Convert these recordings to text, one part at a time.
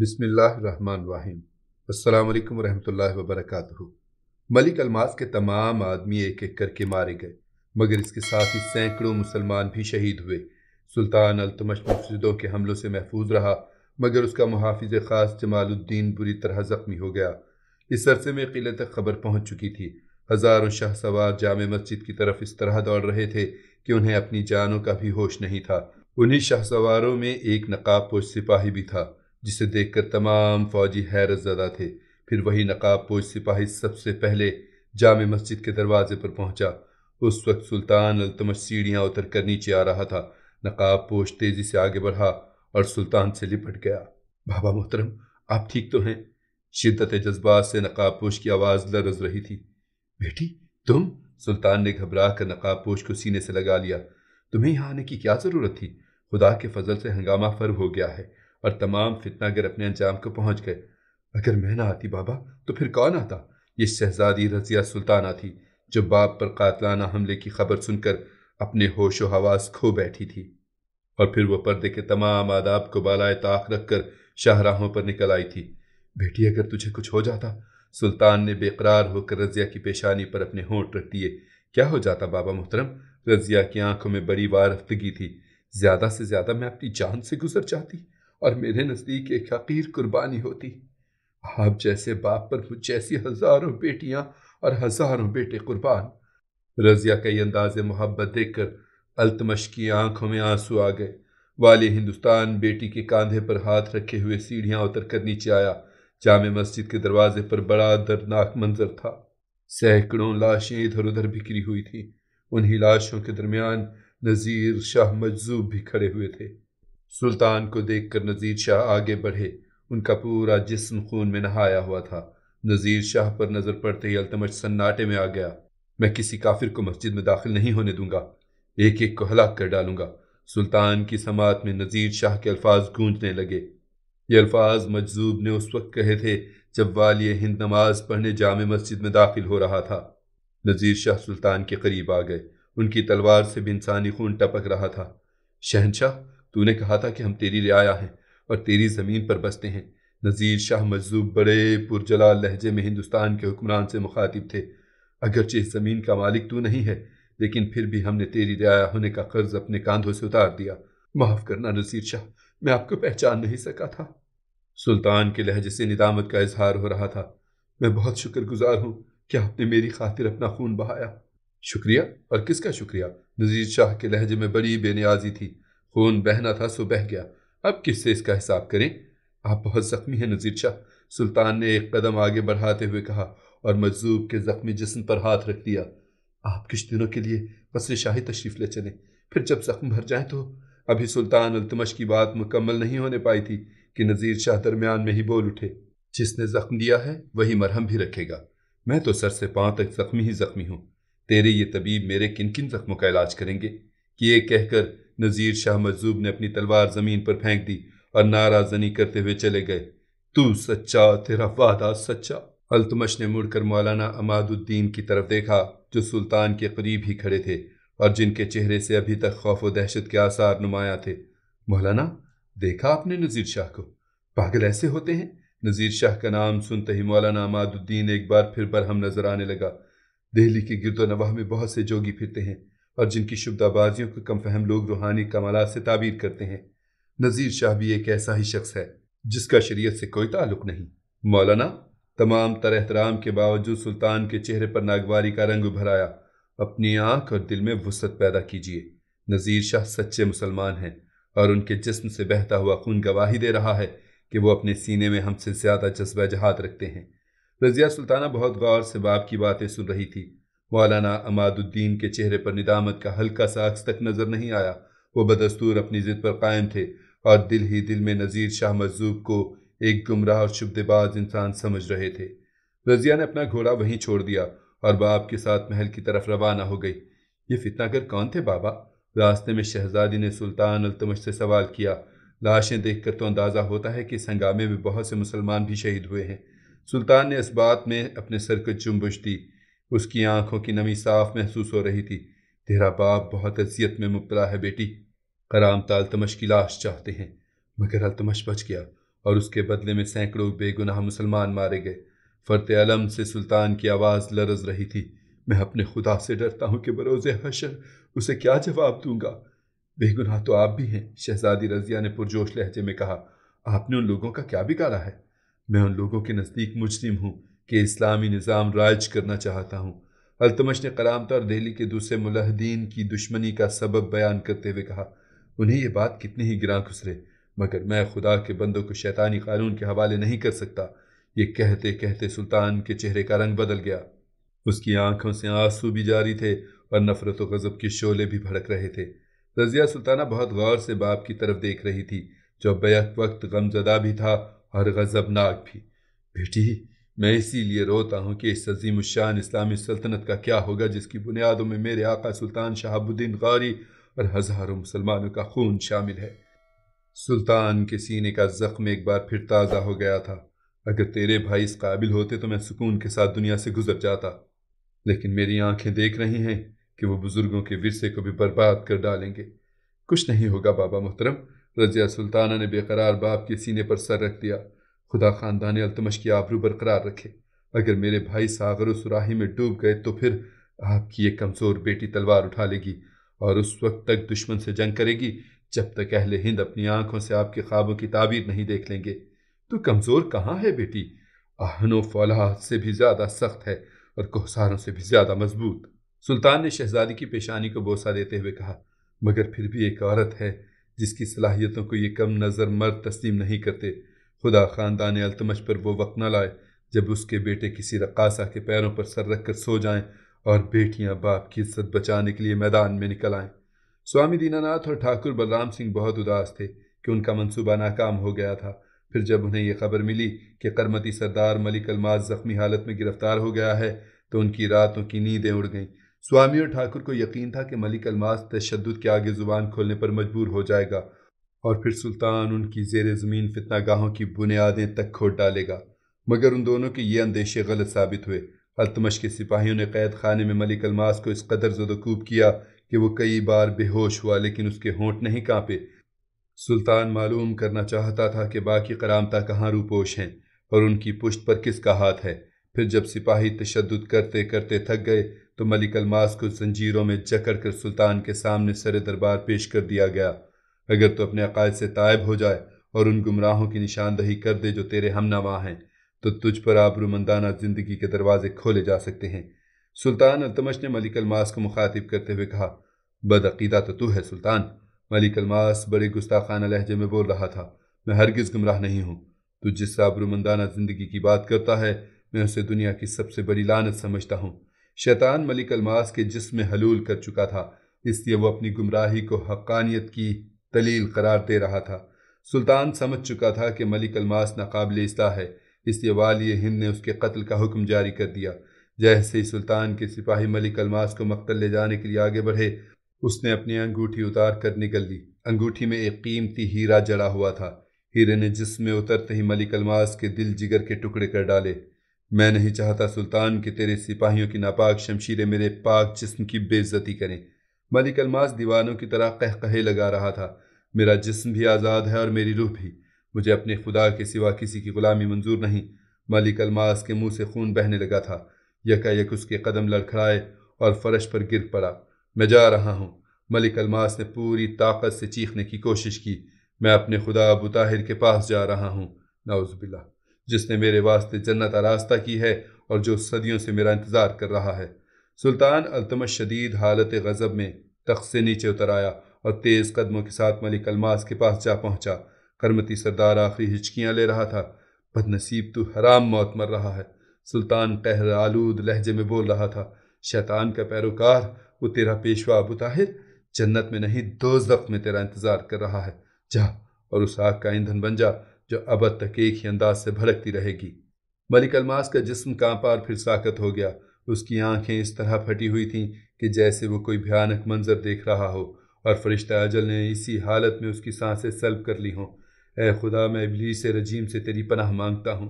बसमिल्लाम अल्लाम वरहमल वबरक मलिक अलमास के तमाम आदमी एक एक करके मारे गए मगर इसके साथ ही सैकड़ों मुसलमान भी शहीद हुए सुल्तान अलतमश मफसदों के हमलों से महफूज रहा मगर उसका मुहाफिज ख़ास जमालुद्दीन बुरी तरह ज़ख्मी हो गया इस अरसे में किले तक खबर पहुंच चुकी थी हज़ारों शाह सवार जाम मस्जिद की तरफ इस तरह दौड़ रहे थे कि उन्हें अपनी जानों का भी होश नहीं था उन्हीं शाह सवारों में एक नकाब पोश सिपाही भी था जिसे देखकर तमाम फौजी हैरत ज़दा थे फिर वही नकाब पोश सिपाही सबसे पहले जाम मस्जिद के दरवाजे पर पहुंचा उस वक्त सुल्तान अल्तमश सीढ़ियाँ उतर कर नीचे आ रहा था नकाब पोश तेज़ी से आगे बढ़ा और सुल्तान से लिपट गया बाबा मोहतरम आप ठीक तो हैं शिद्दत जज्बात से नकाब पोश की आवाज़ लरज रही थी बेटी तुम सुल्तान ने घबरा कर नकाब पोश को सीने से लगा लिया तुम्हें यहाँ आने की क्या ज़रूरत थी खुदा के फजल से हंगामा फर्व हो गया है और तमाम फितनागर अपने अंजाम को पहुंच गए अगर मैं ना आती बाबा तो फिर कौन आता ये शहजादी रजिया सुल्ताना थी जो बाप पर कातलाना हमले की खबर सुनकर अपने होश व हवास खो बैठी थी और फिर वह पर्दे के तमाम आदाब को बालाए ताक रख कर शाहराहों पर निकल आई थी बेटी अगर तुझे कुछ हो जाता सुल्तान ने बेकरार होकर रजिया की पेशानी पर अपने होंठ रख दिए क्या हो जाता बाबा मोहतरम रजिया की आंखों में बड़ी वारफ्तगी थी ज्यादा से ज्यादा मैं अपनी जान से गुजर जाती और मेरे नज़दीक एक हकीर कुर्बानी होती आप जैसे बाप पर मुझ जैसी हज़ारों बेटियां और हज़ारों बेटे कुर्बान रज़िया का ये अंदाज मोहब्बत देखकर अल्तमश की आंखों में आंसू आ गए वाले हिंदुस्तान बेटी के कांधे पर हाथ रखे हुए सीढ़ियां उतर कर नीचे आया जाम मस्जिद के दरवाजे पर बड़ा दर्दनाक मंजर था सैकड़ों लाशें इधर उधर बिखरी हुई थी उन्हीं लाशों के दरमियान नज़ीर शाह मजजूब भी खड़े हुए थे सुल्तान को देखकर नज़ीर शाह आगे बढ़े उनका पूरा जिस्म खून में नहाया हुआ था नज़ीर शाह पर नज़र पड़ते ही अल्तमज सन्नाटे में आ गया मैं किसी काफिर को मस्जिद में दाखिल नहीं होने दूंगा एक एक को हलाक कर डालूंगा सुल्तान की समात में नज़ीर शाह के अल्फाज गूंजने लगे ये अल्फाज मजजूब ने उस वक्त कहे थे जब वाली हिंद नमाज पढ़ने जाम मस्जिद में दाखिल हो रहा था नज़ीर शाह सुल्तान के करीब आ गए उनकी तलवार से भी इंसानी खून टपक रहा था शहनशाह तूने कहा था कि हम तेरी रियाया हैं और तेरी ज़मीन पर बसते हैं नज़ीर शाह मजलूब बड़े पुरजला लहजे में हिंदुस्तान के हुक्मरान से मुखातिब थे अगरचे इस ज़मीन का मालिक तू नहीं है लेकिन फिर भी हमने तेरी रियाया होने का कर्ज अपने कांधों से उतार दिया माफ़ करना नज़ीर शाह मैं आपको पहचान नहीं सका था सुल्तान के लहजे से निदामत का इजहार हो रहा था मैं बहुत शुक्रगुजार हूँ कि आपने मेरी खातिर अपना खून बहाया शुक्रिया और किसका शुक्रिया नज़ीर शाह के लहजे में बड़ी बेनियाजी थी खून बहना था सो बह गया अब किससे इसका हिसाब करें आप बहुत जख्मी हैं नज़ीर शाह सुल्तान ने एक कदम आगे बढ़ाते हुए कहा और मजलूब के जख्मी जिसम पर हाथ रख दिया आप किस दिनों के लिए बसर शाही तशरीफ ले चले फिर जब जख्म भर जाए तो अभी सुल्तान अल्तमश की बात मुकम्मल नहीं होने पाई थी कि नज़ीर शाह दरमियान में ही बोल उठे जिसने जख्म दिया है वही मरहम भी रखेगा मैं तो सर से पांव तक जख्मी ही जख्मी हूँ तेरे ये तबीब मेरे किन किन जख्मों का इलाज करेंगे कि ये कहकर नज़ीर शाह मजूब ने अपनी तलवार ज़मीन पर फेंक दी और नाराजनी करते हुए चले गए तू सच्चा तेरा वादा सच्चा अल्तमश ने मुड़कर मौलाना अमादुद्दीन की तरफ देखा जो सुल्तान के करीब ही खड़े थे और जिनके चेहरे से अभी तक खौफ व दहशत के आसार नुमाया थे मौलाना देखा आपने नज़ीर शाह को पागल ऐसे होते हैं नज़ीर शाह का नाम सुनते ही मौलाना अमादुद्दीन एक बार फिर बरहम नजर आने लगा दिल्ली के गिरदो नवाह में बहुत से जोगी फिरते हैं और जिनकी शुभदाबाजियों को कम फहम लोग रूहानी कमाला से ताबीर करते हैं नज़ीर शाह भी एक ऐसा ही शख्स है जिसका शरीयत से कोई ताल्लुक नहीं मौलाना तमाम तर एहतराम के बावजूद सुल्तान के चेहरे पर नागवारी का रंग उभराया अपनी आंख और दिल में वसत पैदा कीजिए नज़ीर शाह सच्चे मुसलमान हैं और उनके जिस्म से बहता हुआ खून गवाही दे रहा है कि वो अपने सीने में हमसे ज़्यादा जज्बा जहाद रखते हैं रजिया सुल्ताना बहुत गौर से बाप की बातें सुन रही थी मौलाना अमादुद्दीन के चेहरे पर निदामत का हल्का सा अक्स तक नज़र नहीं आया वो बदस्तूर अपनी ज़िद पर कायम थे और दिल ही दिल में नज़ीर शाह मजूब को एक गुमराह और शुभदेबाज इंसान समझ रहे थे रजिया ने अपना घोड़ा वहीं छोड़ दिया और बाप के साथ महल की तरफ रवाना हो गई ये फितना कर कौन थे बाबा रास्ते में शहजादी ने सुल्तान अल्तमश से सवाल किया लाशें देखकर तो अंदाज़ा होता है कि इस हंगामे में बहुत से मुसलमान भी शहीद हुए हैं सुल्तान ने इस बात में अपने सर को जुम्बश दी उसकी आंखों की नमी साफ महसूस हो रही थी तेरा बाप बहुत अजियत में मुबला है बेटी कराम तालतमश की लाश चाहते हैं मगर अलतमश बच गया और उसके बदले में सैकड़ों बेगुनाह मुसलमान मारे गए फर्त अलम से सुल्तान की आवाज़ लरज रही थी मैं अपने खुदा से डरता हूँ कि बरोज़ हशर उसे क्या जवाब दूंगा बेगुनाह तो आप भी हैं शहजादी रजिया ने पुरजोश लहजे में कहा आपने उन लोगों का क्या बिगाड़ा है मैं उन लोगों के नज़दीक मुजरिम हूँ के इस्लामी निज़ाम राज करना चाहता हूँ अल्तमश ने करामता और दिल्ली के दूसरे मुलाहदीन की दुश्मनी का सबब बयान करते हुए कहा उन्हें यह बात कितनी ही गिरा खुसरे मगर मैं खुदा के बंदों को शैतानी कानून के हवाले नहीं कर सकता ये कहते कहते सुल्तान के चेहरे का रंग बदल गया उसकी आंखों से आंसू भी जारी थे और नफरत व गज़ब के शोले भी भड़क रहे थे रजिया सुल्ताना बहुत गौर से बाप की तरफ देख रही थी जो बैक वक्त गमजदा भी था और गज़बनाक भी बेटी मैं इसीलिए रोता हूँ कि इस अजीम शान इस्लामी सल्तनत का क्या होगा जिसकी बुनियादों में मेरे आका सुल्तान शहाबुद्दीन गारी और हज़ारों मुसलमानों का खून शामिल है सुल्तान के सीने का ज़ख्म एक बार फिर ताज़ा हो गया था अगर तेरे भाई इस काबिल होते तो मैं सुकून के साथ दुनिया से गुजर जाता लेकिन मेरी आंखें देख रही हैं कि वो बुज़ुर्गों के विरसे को भी बर्बाद कर डालेंगे कुछ नहीं होगा बाबा मोहतरम रजिया सुल्ताना ने बेकरार बाप के सीने पर सर रख दिया खुदा खानदान अल्तमश की आबरू बरकरार रखे अगर मेरे भाई सागर उस राही में डूब गए तो फिर आपकी ये कमज़ोर बेटी तलवार उठा लेगी और उस वक्त तक दुश्मन से जंग करेगी जब तक अहले हिंद अपनी आंखों से आपके ख्वाबों की ताबीर नहीं देख लेंगे तो कमज़ोर कहाँ है बेटी आहनो फौलाह से भी ज़्यादा सख्त है और कोहसारों से भी ज़्यादा मजबूत सुल्तान ने शहजादी की पेशानी को बोसा देते हुए कहा मगर फिर भी एक औरत है जिसकी सलाहियतों को ये कम नज़र मर्द तस्लीम नहीं करते खुदा ख़ानदान अल्तमश पर वो वक्त न लाए जब उसके बेटे किसी रकासा के पैरों पर सर रख कर सो जाएं और बेटियां बाप की इज्जत बचाने के लिए मैदान में निकल आएं स्वामी दीनानाथ और ठाकुर बलराम सिंह बहुत उदास थे कि उनका मंसूबा नाकाम हो गया था फिर जब उन्हें यह खबर मिली कि करमती सरदार मलिक अलमाज ज़ख्मी हालत में गिरफ्तार हो गया है तो उनकी रातों की नींदें उड़ गईं स्वामी और ठाकुर को यकीन था कि मलिक अलमाज तशद के आगे ज़ुबान खोलने पर मजबूर हो जाएगा और फिर सुल्तान उनकी जेर ज़मीन फितना गाहों की बुनियादें तक खोद डालेगा मगर उन दोनों के ये अंदेशे गलत साबित हुए अल्तमश के सिपाहियों ने कैद खाने में मलिक अलमास को इस कदर जदकूब किया कि वो कई बार बेहोश हुआ लेकिन उसके होंठ नहीं कांपे सुल्तान मालूम करना चाहता था कि बाकी करामता कहाँ रूपोश हैं और उनकी पुष्ट पर किसका हाथ है फिर जब सिपाही तशद करते करते थक गए तो मलिक अलमास को जंजीरों में जकड़ कर सुल्तान के सामने सर दरबार पेश कर दिया गया अगर तो अपने अकायद से तायब हो जाए और उन गुमराहों की निशानदही कर दे जो तेरे हम नवा हैं तो तुझ पर आबरूमंदाना ज़िंदगी के दरवाजे खोले जा सकते हैं सुल्तान अलतमश ने मलिक अलमास को मुखातिब करते हुए कहा बदअीदा तो तू है सुल्तान मलिक अलमास बड़े गुस्ताखाना लहजे में बोल रहा था मैं हरगिज़ गुमराह नहीं हूँ तू जिस आबरूमंदाना ज़िंदगी की बात करता है मैं उसे दुनिया की सबसे बड़ी लानत समझता हूँ शैतान मलिक अलमास के जिसम हलूल कर चुका था इसलिए वो अपनी गुमराही को हक्कानियत की दलील करार दे रहा था सुल्तान समझ चुका था कि मलिक अलमास नाकबिल इसला है इसलिए वाली हिंद ने उसके कत्ल का हुक्म जारी कर दिया जैसे ही सुल्तान के सिपाही मलिक अलमास को मकतल ले जाने के लिए आगे बढ़े उसने अपनी अंगूठी उतार कर निकल ली अंगूठी में एक कीमती हीरा जड़ा हुआ था हीरे ने जिसमें उतरते ही मलिक अलमास के दिल जिगर के टुकड़े कर डाले मैं नहीं चाहता सुल्तान के तेरे सिपाहियों की नापाक शमशीरें मेरे पाक जिस्म की बेइज्जती करें मलिक अलमास दीवानों की तरह कह कहे लगा रहा था मेरा जिस्म भी आज़ाद है और मेरी रूह भी मुझे अपने खुदा के सिवा किसी की गुलामी मंजूर नहीं मलिक अलमास के मुंह से खून बहने लगा था यकायक उसके कदम लड़खड़ाए और फर्श पर गिर पड़ा मैं जा रहा हूँ मलिक अलमास ने पूरी ताकत से चीखने की कोशिश की मैं अपने खुदा अबू ताहिर के पास जा रहा हूँ नाउज़बिल्ला जिसने मेरे वास्ते जन्नत रास्ता की है और जो सदियों से मेरा इंतज़ार कर रहा है सुल्तान अल्तमश शदीद हालत गज़ब में तख्त से नीचे उतर आया और तेज कदमों के साथ मलिक अलमास के पास जा पहुंचा करमती सरदार आखिरी हिचकियां ले रहा था बदनसीब तू हराम मौत मर रहा है सुल्तान कहर आलूद लहजे में बोल रहा था शैतान का पैरोकार वो तेरा पेशवा अबू ताहिर जन्नत में नहीं दो में तेरा इंतज़ार कर रहा है जा और उस आग का ईंधन बन जा जो अब तक एक ही अंदाज से भड़कती रहेगी मलिक अलमास का जिस्म कांपार और फिर साकत हो गया उसकी आंखें इस तरह फटी हुई थीं कि जैसे वो कोई भयानक मंजर देख रहा हो और फरिश्ता अजल ने इसी हालत में उसकी सांसें सल्ब कर ली हों ए खुदा मैं इबलीस से रजीम से तेरी पनाह मांगता हूँ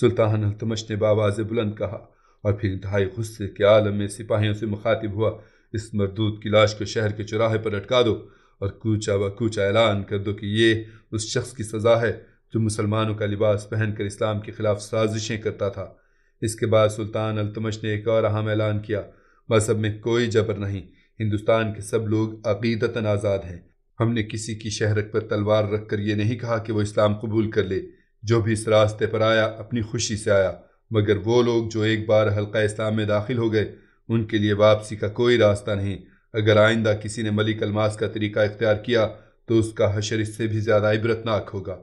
सुल्तान अलतमश ने बाबाज बुलंद कहा और फिर इंतहाई गुस्से के आलम में सिपाहियों से मुखातिब हुआ इस मरदूद की लाश को शहर के चौराहे पर अटका दो और कूचा व कूचा ऐलान कर दो कि ये उस शख्स की सज़ा है जो मुसलमानों का लिबास पहनकर इस्लाम के खिलाफ साजिशें करता था इसके बाद सुल्तान अलतमश ने एक और अहम ऐलान किया मजहब में कोई जबर नहीं हिंदुस्तान के सब लोग अकीदतन आज़ाद हैं हमने किसी की शहरत पर तलवार रख कर ये नहीं कहा कि वो इस्लाम कबूल कर ले जो भी इस रास्ते पर आया अपनी खुशी से आया मगर वो लोग जो एक बार हल्का इस्लाम में दाखिल हो गए उनके लिए वापसी का कोई रास्ता नहीं अगर आइंदा किसी ने मलिक अलमास का तरीका इख्तियार किया तो उसका हशर इससे भी ज़्यादा इबरतनाक होगा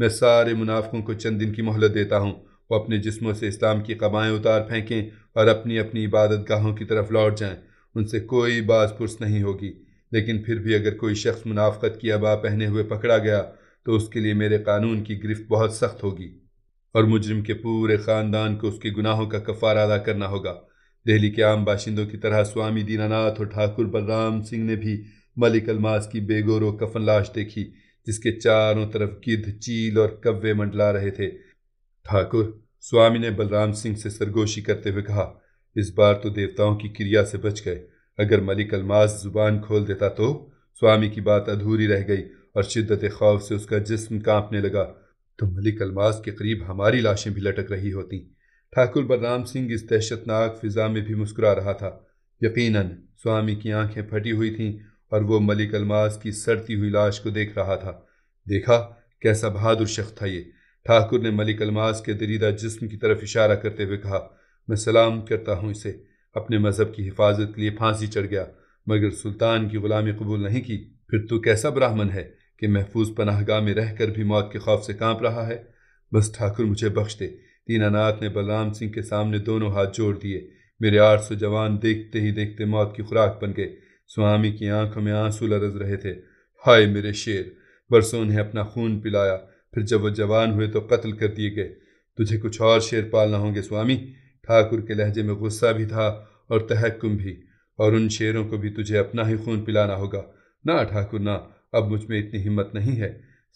मैं सारे मुनाफों को चंद दिन की मोहलत देता हूँ वो अपने जिस्मों से इस्लाम की कबाएँ उतार फेंकें और अपनी अपनी इबादत गाहों की तरफ लौट जाएँ उनसे कोई बाज पुरस नहीं होगी लेकिन फिर भी अगर कोई शख्स मुनाफ़त की अबा पहने हुए पकड़ा गया तो उसके लिए मेरे कानून की गिरफ्त बहुत सख्त होगी और मुजरिम के पूरे ख़ानदान को उसके गुनाहों का कफारा अदा करना होगा दिल्ली के आम बाशिंदों की तरह स्वामी दीनानाथ और ठाकुर बलराम सिंह ने भी मलिक अलमास की बेगोरो कफन लाश देखी जिसके चारों तरफ गिद्ध चील और कव्वे मंडला रहे थे ठाकुर स्वामी ने बलराम सिंह से सरगोशी करते हुए कहा इस बार तो देवताओं की क्रिया से बच गए अगर मलिक अलमास जुबान खोल देता तो स्वामी की बात अधूरी रह गई और शिद्दत खौफ से उसका जिस्म कांपने लगा तो मलिक अलमास के करीब हमारी लाशें भी लटक रही होती ठाकुर बलराम सिंह इस दहशतनाक फिजा में भी मुस्कुरा रहा था यकीनन स्वामी की आंखें फटी हुई थीं और वो मलिक अलमास की सड़ती हुई लाश को देख रहा था देखा कैसा बहादुर शख्स था ये ठाकुर ने मलिक अलमास के दरीदा जिस्म की तरफ इशारा करते हुए कहा मैं सलाम करता हूँ इसे अपने मज़हब की हिफाजत के लिए फांसी चढ़ गया मगर सुल्तान की गुलामी कबूल नहीं की फिर तो कैसा ब्राह्मण है कि महफूज पनाहगाह में रहकर भी मौत के खौफ से कांप रहा है बस ठाकुर मुझे बख्श दे दीनानाथ ने बलराम सिंह के सामने दोनों हाथ जोड़ दिए मेरे आठ सौ जवान देखते ही देखते मौत की खुराक बन गए स्वामी की आंखों में आंसू लरज रहे थे हाय मेरे शेर बरसों ने अपना खून पिलाया फिर जब वो जवान हुए तो कत्ल कर दिए गए तुझे कुछ और शेर पालना होंगे स्वामी ठाकुर के लहजे में गुस्सा भी था और तहकुम भी और उन शेरों को भी तुझे अपना ही खून पिलाना होगा ना ठाकुर ना अब मुझ में इतनी हिम्मत नहीं है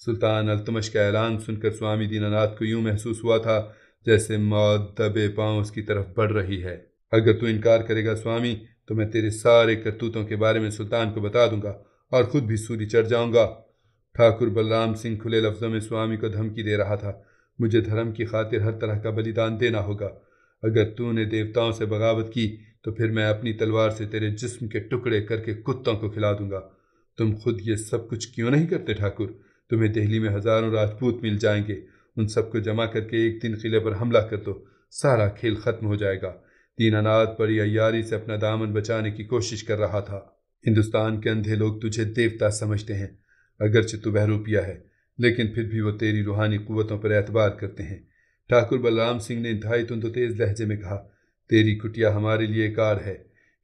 सुल्तान अलतमश का ऐलान सुनकर स्वामी दीनानाथ को यूं महसूस हुआ था जैसे मौत दबे पांव उसकी तरफ बढ़ रही है अगर तू इनकार करेगा स्वामी तो मैं तेरे सारे करतूतों के बारे में सुल्तान को बता दूंगा और खुद भी सूरी चढ़ जाऊंगा ठाकुर बलराम सिंह खुले लफ्जों में स्वामी को धमकी दे रहा था मुझे धर्म की खातिर हर तरह का बलिदान देना होगा अगर तूने देवताओं से बगावत की तो फिर मैं अपनी तलवार से तेरे जिस्म के टुकड़े करके कुत्तों को खिला दूंगा तुम खुद ये सब कुछ क्यों नहीं करते ठाकुर तुम्हें दिल्ली में हजारों राजपूत मिल जाएंगे उन सबको जमा करके एक दिन किले पर हमला कर दो सारा खेल खत्म हो जाएगा दीनानाथ बड़ी अयारी से अपना दामन बचाने की कोशिश कर रहा था हिंदुस्तान के अंधे लोग तुझे देवता समझते हैं अगरचे तू बहरूपिया है लेकिन फिर भी वो तेरी रूहानी कुवतों पर एतबार करते हैं ठाकुर बलराम सिंह ने इंतहाई तो तेज लहजे में कहा तेरी कुटिया हमारे लिए कार है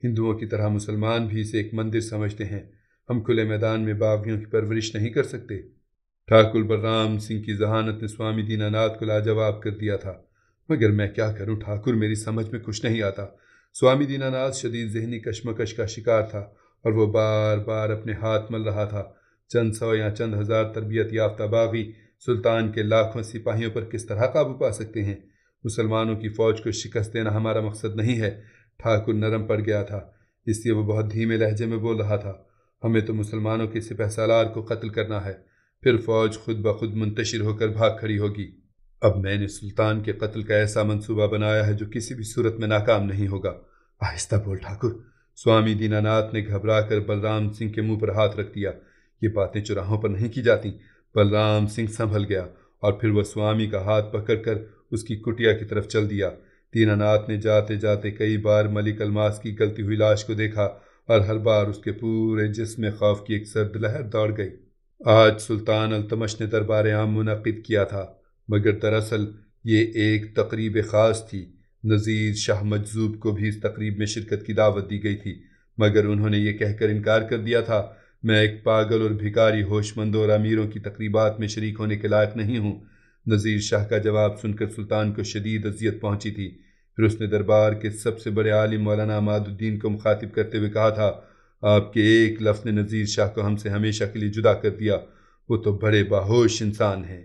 हिंदुओं की तरह मुसलमान भी इसे एक मंदिर समझते हैं हम खुले मैदान में बागियों की परवरिश नहीं कर सकते ठाकुर बलराम सिंह की जहानत ने स्वामी दीनानाथ को लाजवाब कर दिया था मगर मैं क्या करूं ठाकुर मेरी समझ में कुछ नहीं आता स्वामी दीनानाथ शदीद जहनी कशमकश का शिकार था और वह बार बार अपने हाथ मल रहा था चंद सौ या चंद हजार तरबियत याफ्ता बागी सुल्तान के लाखों सिपाहियों पर किस तरह काबू पा सकते हैं मुसलमानों की फौज को शिकस्त देना हमारा मकसद नहीं है ठाकुर नरम पड़ गया था इसलिए वो बहुत धीमे लहजे में बोल रहा था हमें तो मुसलमानों के सिपह सालार को कत्ल करना है फिर फौज खुद ब खुद मुंतशिर होकर भाग खड़ी होगी अब मैंने सुल्तान के कत्ल का ऐसा मंसूबा बनाया है जो किसी भी सूरत में नाकाम नहीं होगा आहिस्ता बोल ठाकुर स्वामी दीनानाथ ने घबरा कर बलराम सिंह के मुंह पर हाथ रख दिया ये बातें चुराहों पर नहीं की जाती बलराम सिंह संभल गया और फिर वह स्वामी का हाथ पकड़कर उसकी कुटिया की तरफ चल दिया दीनानाथ ने जाते जाते कई बार मलिक अलमास की गलती हुई लाश को देखा और हर बार उसके पूरे जिसम खौफ की एक सर्द लहर दौड़ गई आज सुल्तान अलतमश ने दरबार आम मुनद किया था मगर दरअसल ये एक तकरीब ख़ास थी नज़ीर शाह मजजूब को भी इस तकरीब में शिरकत की दावत दी गई थी मगर उन्होंने ये कहकर इनकार कर दिया था मैं एक पागल और भिकारी होशमंद और अमीरों की तकरीबात में शरीक होने के लायक नहीं हूँ नज़ीर शाह का जवाब सुनकर सुल्तान को शदीद अजियत पहुँची थी फिर उसने दरबार के सबसे बड़े आलिम मौलाना अमादुद्दीन को मुखातिब करते हुए कहा था आपके एक लफ्ज़ ने नज़ीर शाह को हमसे हमेशा के लिए जुदा कर दिया वो तो बड़े बाहोश इंसान हैं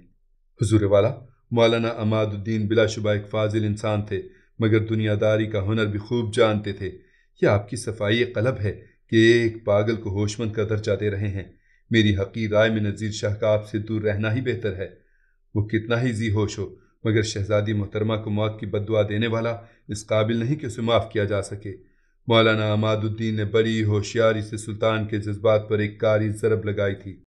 हजूर वाला मौलाना अमादुद्दीन बिलाशुबा एक फाजिल इंसान थे मगर दुनियादारी का हुनर भी खूब जानते थे यह आपकी सफाई कलब है कि एक पागल को होशमंद कदर जाते रहे हैं मेरी हकी राय में नज़ीर शाह का आपसे दूर रहना ही बेहतर है वो कितना ही जी होश हो मगर शहजादी मोहतरमा को मौत की बदुआ देने वाला इस काबिल नहीं कि उसे माफ़ किया जा सके मौलाना अमादुद्दीन ने बड़ी होशियारी से सुल्तान के जज्बात पर एक कारी ज़रब लगाई थी